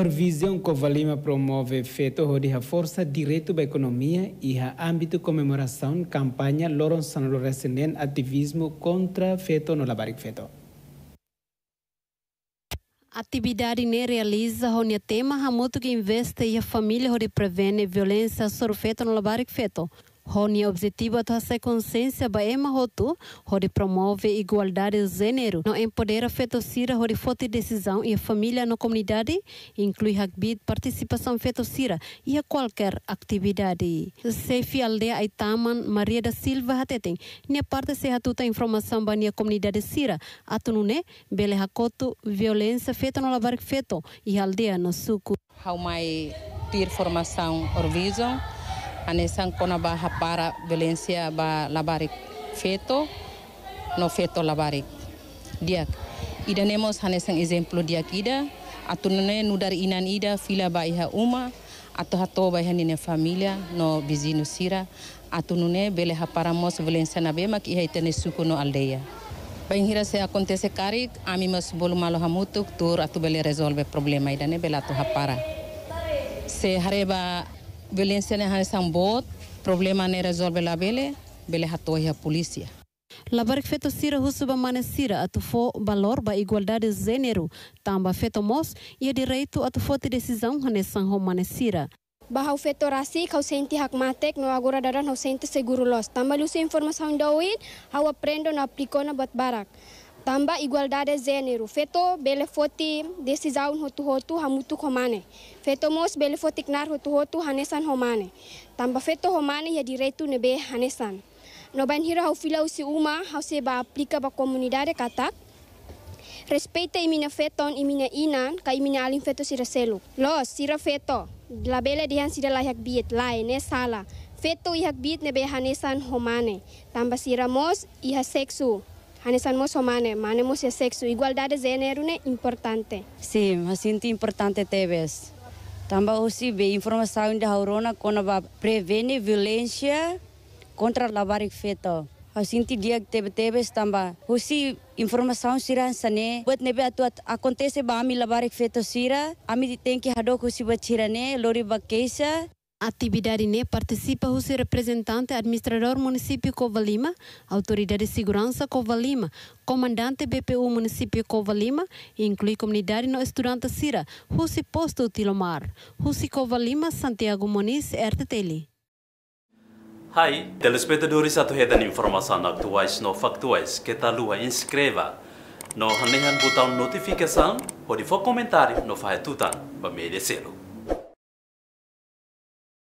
A revisão que o Lima promove efeito de reforça direito da economia e a âmbito comemoração campanha Loron San Loresenen ativismo contra feto no Labaric feto. Atividade ne realiza o tema hamuto que investe e a família hori prevene violência sobre feto no Labaric feto objetivo objetiva trazer consciência da ema roto, hori promove igualdade de gênero, não empodera fetocira hori forte decisão e a família na comunidade, inclui rugby, participação cira e a qualquer atividade. Sefi Aldeia aitaman Maria da Silva Hatetem, minha parte se hatuta informação para a comunidade sira, atunune, bele hakoto, violência feita no lavar feto e aldeia no suco. How my peer formação ane kona ba hapara violencia ba labarik feto no feto labarik diak ida nemos hane sang exemplo diak ida atu nu dari inan ida fila ba iha uma atau hato ba iha nine familia no bizinu sira atunune bele hapara mos violencia na bemak iha itene suku no aldeia hira se acontece carig, a mim mas bolu malu hamutuk tur atu bele resolve problema ida ne bela tuh hapara. Se hareba Violencia Sambot, problema não resolve lá bele, bele hatoi a polícia. Labarik feto sira husu ba mana sira atufo valor ba igualdade de gênero, tamba feto mos e a direito atufo te decisão hanesan ho mana sira. Bahau feto rasi kau senti hak matek no agora daran kau senti seguro los. Tamba lusi informação doin, hau aprendo na aplicona bat barak. tamba igualdade zeneru Feto bele foti desi zaun hotu hotu hamutu homane. Feto mos bele foti knar hotu hotu hanesan homane. Tamba feto homane ya diretu nebe hanesan. No hira hau fila usi uma hau se ba aplica ba comunidade katak. Respeita imina feton imina inan, ka imina minha alim feto sira selu Los, sira feto, la dihan sira layak biet, lai ne sala. Feto ihak biet nebe hanesan homane. Tambah sira mos, iha seksu a nesamos humane, manemos el sexo, igualdad de género es importante. Sí, me siento importante tebes. Tamba Tambah aussi be informação da Aurona quando vai prevene violencia contra feto. lavar fetal. Assim dia tebe tebes teve também. Aussi informação sira sane, buat nebe atu acontece ba ami lavar fetal sira, ami tem que hadok aussi buat sira lori lori bakesa. atividade ne né? participa o seu representante administrador município Covalima, autoridade de segurança Covalima, comandante BPU município Covalima, inclui comunidade no estudante Cira, Rusi Posto Tilomar, Rusi Covalima, Santiago Moniz, RTTL. Hai, telespectadores atuhetan informação atuais no factuais que tal lua inscreva no hanehan botão notificação pode de comentário no fahetutan, bamedecer.